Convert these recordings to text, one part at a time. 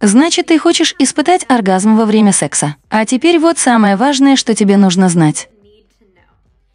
Значит, ты хочешь испытать оргазм во время секса. А теперь вот самое важное, что тебе нужно знать.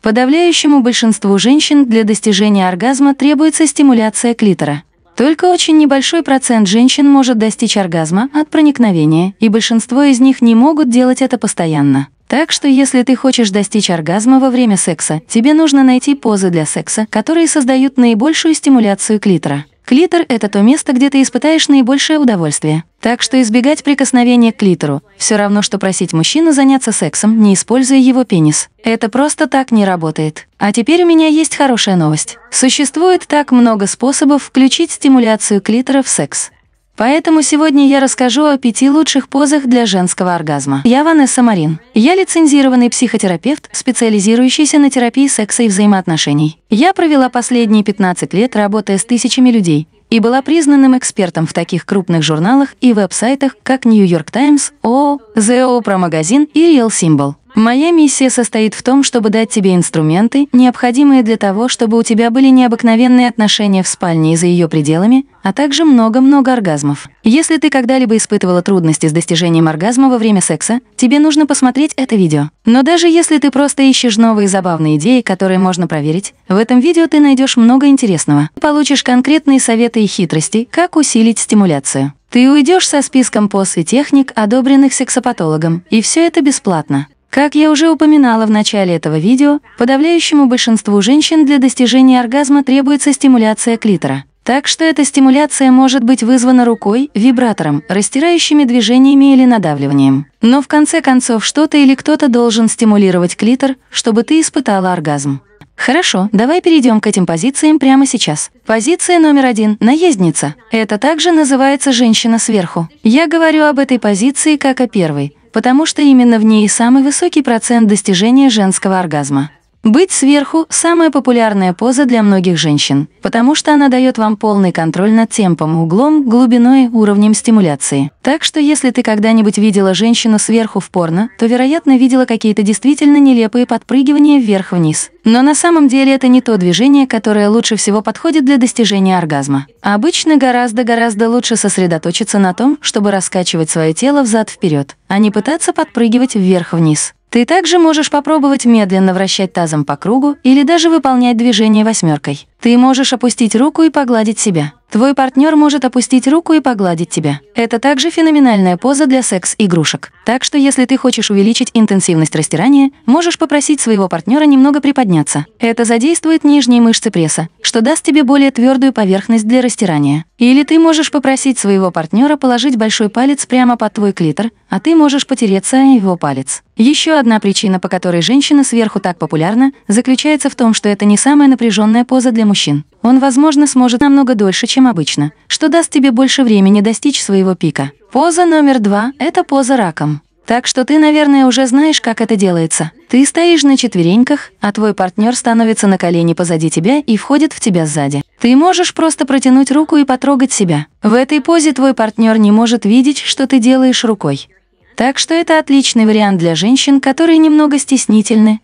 Подавляющему большинству женщин для достижения оргазма требуется стимуляция клитора. Только очень небольшой процент женщин может достичь оргазма от проникновения, и большинство из них не могут делать это постоянно. Так что если ты хочешь достичь оргазма во время секса, тебе нужно найти позы для секса, которые создают наибольшую стимуляцию клитора. Клитор – это то место, где ты испытаешь наибольшее удовольствие. Так что избегать прикосновения к клитору – все равно, что просить мужчину заняться сексом, не используя его пенис. Это просто так не работает. А теперь у меня есть хорошая новость. Существует так много способов включить стимуляцию клитора в секс. Поэтому сегодня я расскажу о пяти лучших позах для женского оргазма. Я Ванесса Марин. Я лицензированный психотерапевт, специализирующийся на терапии секса и взаимоотношений. Я провела последние 15 лет, работая с тысячами людей, и была признанным экспертом в таких крупных журналах и веб-сайтах, как New York Times, ООО, The Oprah Magazine и Real Symbol. Моя миссия состоит в том, чтобы дать тебе инструменты, необходимые для того, чтобы у тебя были необыкновенные отношения в спальне и за ее пределами, а также много-много оргазмов. Если ты когда-либо испытывала трудности с достижением оргазма во время секса, тебе нужно посмотреть это видео. Но даже если ты просто ищешь новые забавные идеи, которые можно проверить, в этом видео ты найдешь много интересного. Ты получишь конкретные советы и хитрости, как усилить стимуляцию. Ты уйдешь со списком пост и техник, одобренных сексопатологом, и все это бесплатно. Как я уже упоминала в начале этого видео, подавляющему большинству женщин для достижения оргазма требуется стимуляция клитора. Так что эта стимуляция может быть вызвана рукой, вибратором, растирающими движениями или надавливанием. Но в конце концов что-то или кто-то должен стимулировать клитор, чтобы ты испытала оргазм. Хорошо, давай перейдем к этим позициям прямо сейчас. Позиция номер один – наездница. Это также называется женщина сверху. Я говорю об этой позиции как о первой – потому что именно в ней самый высокий процент достижения женского оргазма. Быть сверху – самая популярная поза для многих женщин, потому что она дает вам полный контроль над темпом, углом, глубиной, уровнем стимуляции. Так что если ты когда-нибудь видела женщину сверху в порно, то, вероятно, видела какие-то действительно нелепые подпрыгивания вверх-вниз. Но на самом деле это не то движение, которое лучше всего подходит для достижения оргазма. Обычно гораздо-гораздо лучше сосредоточиться на том, чтобы раскачивать свое тело взад-вперед, а не пытаться подпрыгивать вверх-вниз. Ты также можешь попробовать медленно вращать тазом по кругу или даже выполнять движение восьмеркой. Ты можешь опустить руку и погладить себя. Твой партнер может опустить руку и погладить тебя. Это также феноменальная поза для секс-игрушек. Так что если ты хочешь увеличить интенсивность растирания, можешь попросить своего партнера немного приподняться. Это задействует нижние мышцы пресса, что даст тебе более твердую поверхность для растирания. Или ты можешь попросить своего партнера положить большой палец прямо под твой клитор, а ты можешь потереться о его палец. Еще одна причина, по которой женщина сверху так популярна, заключается в том, что это не самая напряженная поза для мужчин. Он, возможно, сможет намного дольше, чем обычно, что даст тебе больше времени достичь своего пика. Поза номер два – это поза раком. Так что ты, наверное, уже знаешь, как это делается. Ты стоишь на четвереньках, а твой партнер становится на колени позади тебя и входит в тебя сзади. Ты можешь просто протянуть руку и потрогать себя. В этой позе твой партнер не может видеть, что ты делаешь рукой. Так что это отличный вариант для женщин, которые немного стеснительны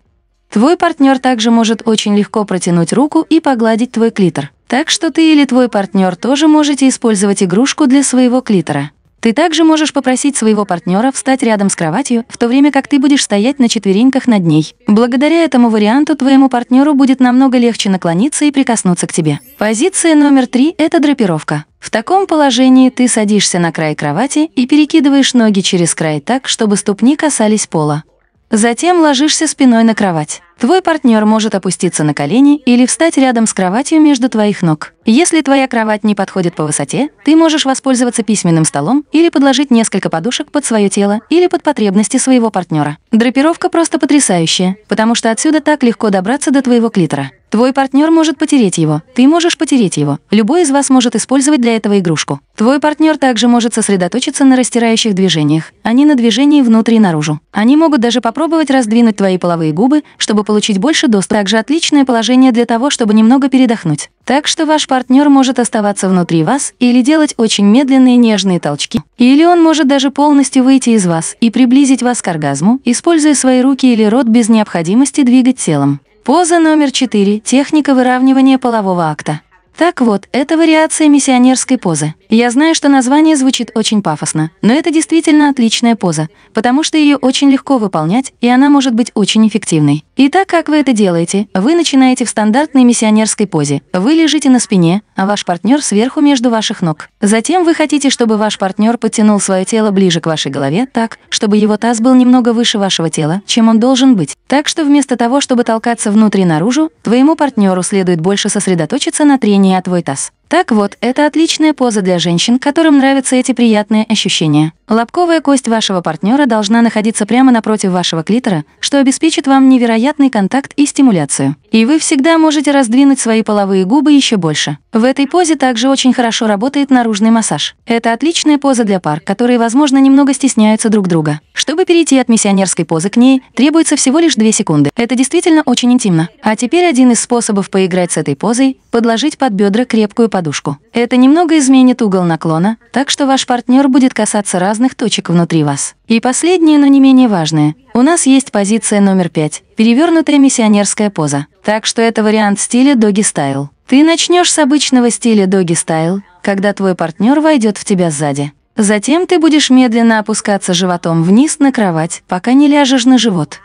Твой партнер также может очень легко протянуть руку и погладить твой клитор. Так что ты или твой партнер тоже можете использовать игрушку для своего клитора. Ты также можешь попросить своего партнера встать рядом с кроватью, в то время как ты будешь стоять на четвереньках над ней. Благодаря этому варианту твоему партнеру будет намного легче наклониться и прикоснуться к тебе. Позиция номер три – это драпировка. В таком положении ты садишься на край кровати и перекидываешь ноги через край так, чтобы ступни касались пола. Затем ложишься спиной на кровать. Твой партнер может опуститься на колени или встать рядом с кроватью между твоих ног. Если твоя кровать не подходит по высоте, ты можешь воспользоваться письменным столом или подложить несколько подушек под свое тело или под потребности своего партнера. Драпировка просто потрясающая, потому что отсюда так легко добраться до твоего клитора. Твой партнер может потереть его, ты можешь потереть его. Любой из вас может использовать для этого игрушку. Твой партнер также может сосредоточиться на растирающих движениях, а не на движении внутри и наружу. Они могут даже попробовать раздвинуть твои половые губы, чтобы получить больше доступа. Также отличное положение для того, чтобы немного передохнуть. Так что ваш партнер может оставаться внутри вас или делать очень медленные нежные толчки. Или он может даже полностью выйти из вас и приблизить вас к оргазму, используя свои руки или рот без необходимости двигать телом. Поза номер 4. Техника выравнивания полового акта. Так вот, это вариация миссионерской позы. Я знаю, что название звучит очень пафосно, но это действительно отличная поза, потому что ее очень легко выполнять, и она может быть очень эффективной. И так как вы это делаете? Вы начинаете в стандартной миссионерской позе. Вы лежите на спине, а ваш партнер сверху между ваших ног. Затем вы хотите, чтобы ваш партнер подтянул свое тело ближе к вашей голове так, чтобы его таз был немного выше вашего тела, чем он должен быть. Так что вместо того, чтобы толкаться внутри наружу, твоему партнеру следует больше сосредоточиться на трении от «А твой таз. Так вот, это отличная поза для женщин, которым нравятся эти приятные ощущения. Лобковая кость вашего партнера должна находиться прямо напротив вашего клитора, что обеспечит вам невероятный контакт и стимуляцию. И вы всегда можете раздвинуть свои половые губы еще больше. В этой позе также очень хорошо работает наружный массаж. Это отличная поза для пар, которые, возможно, немного стесняются друг друга. Чтобы перейти от миссионерской позы к ней, требуется всего лишь 2 секунды. Это действительно очень интимно. А теперь один из способов поиграть с этой позой – подложить под бедра крепкую подушку. Это немного изменит угол наклона, так что ваш партнер будет касаться разных точек внутри вас. И последнее, но не менее важное. У нас есть позиция номер пять — перевернутая миссионерская поза. Так что это вариант стиля доги стайл. Ты начнешь с обычного стиля доги стайл, когда твой партнер войдет в тебя сзади. Затем ты будешь медленно опускаться животом вниз на кровать, пока не ляжешь на живот.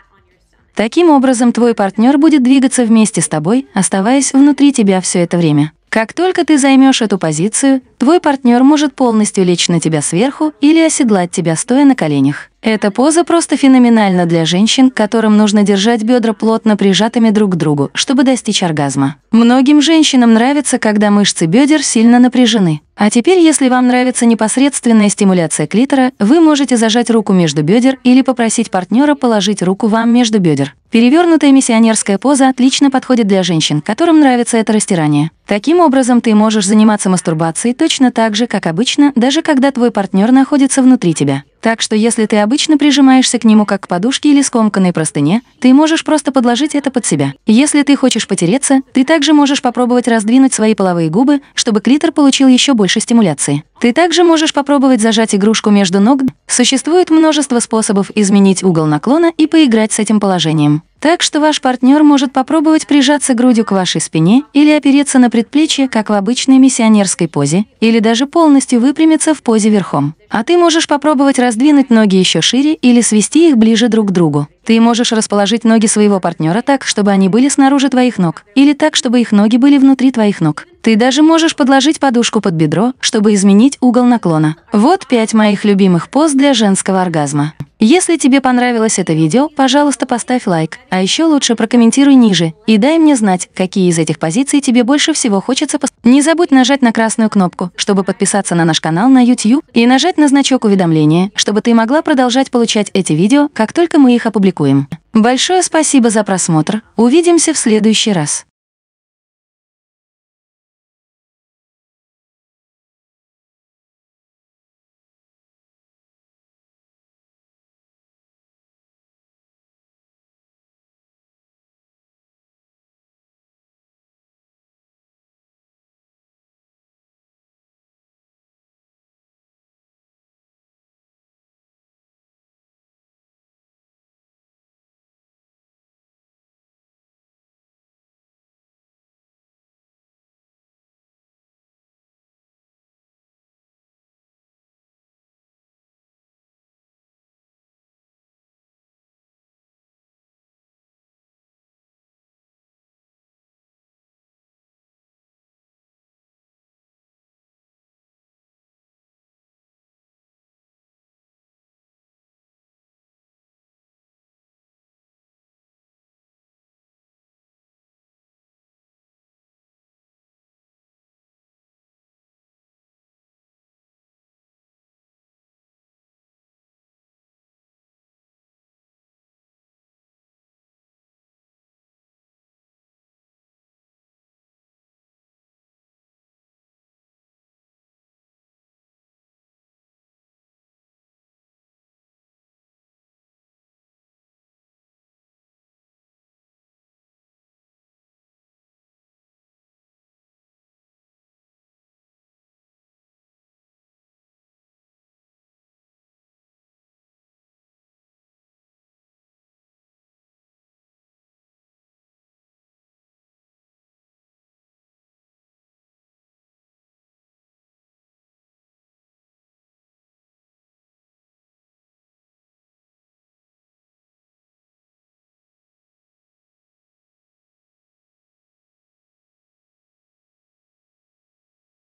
Таким образом, твой партнер будет двигаться вместе с тобой, оставаясь внутри тебя все это время. Как только ты займешь эту позицию, твой партнер может полностью лечь на тебя сверху или оседлать тебя, стоя на коленях. Эта поза просто феноменальна для женщин, которым нужно держать бедра плотно прижатыми друг к другу, чтобы достичь оргазма. Многим женщинам нравится, когда мышцы бедер сильно напряжены. А теперь, если вам нравится непосредственная стимуляция клитора, вы можете зажать руку между бедер или попросить партнера положить руку вам между бедер. Перевернутая миссионерская поза отлично подходит для женщин, которым нравится это растирание. Таким образом, ты можешь заниматься мастурбацией точно так же, как обычно, даже когда твой партнер находится внутри тебя. Так что если ты обычно прижимаешься к нему как к подушке или скомканной простыне, ты можешь просто подложить это под себя. Если ты хочешь потереться, ты также можешь попробовать раздвинуть свои половые губы, чтобы клитор получил еще больше стимуляции. Ты также можешь попробовать зажать игрушку между ног. Существует множество способов изменить угол наклона и поиграть с этим положением. Так что ваш партнер может попробовать прижаться грудью к вашей спине или опереться на предплечье, как в обычной миссионерской позе, или даже полностью выпрямиться в позе верхом. А ты можешь попробовать раздвинуть ноги еще шире или свести их ближе друг к другу. Ты можешь расположить ноги своего партнера так, чтобы они были снаружи твоих ног, или так, чтобы их ноги были внутри твоих ног. Ты даже можешь подложить подушку под бедро, чтобы изменить угол наклона. Вот пять моих любимых поз для женского оргазма. Если тебе понравилось это видео, пожалуйста, поставь лайк. А еще лучше прокомментируй ниже и дай мне знать, какие из этих позиций тебе больше всего хочется посмотреть. Не забудь нажать на красную кнопку, чтобы подписаться на наш канал на YouTube и нажать на значок уведомления, чтобы ты могла продолжать получать эти видео, как только мы их опубликуем. Большое спасибо за просмотр. Увидимся в следующий раз.